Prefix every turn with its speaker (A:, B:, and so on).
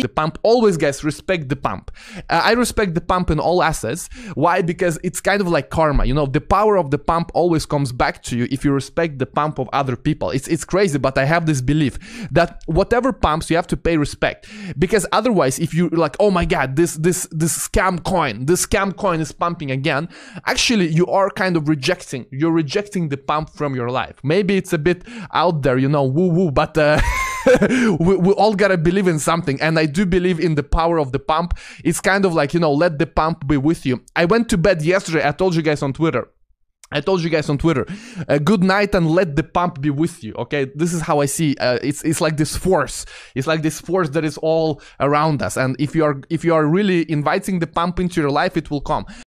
A: the pump. Always, guys, respect the pump. Uh, I respect the pump in all assets. Why? Because it's kind of like karma. You know, the power of the pump always comes back to you if you respect the pump of other people. It's it's crazy, but I have this belief that whatever pumps, you have to pay respect because otherwise, if you like, oh my god, this this this scam coin, this scam coin is pumping again. Actually, you are kind of rejecting. You're rejecting the pump from your life. Maybe it's a bit out there, you know, woo woo, but. Uh, we, we, all gotta believe in something. And I do believe in the power of the pump. It's kind of like, you know, let the pump be with you. I went to bed yesterday. I told you guys on Twitter. I told you guys on Twitter, uh, good night and let the pump be with you. Okay, this is how I see. Uh, it's it's like this force. It's like this force that is all around us. And if you are if you are really inviting the pump into your life, it will come.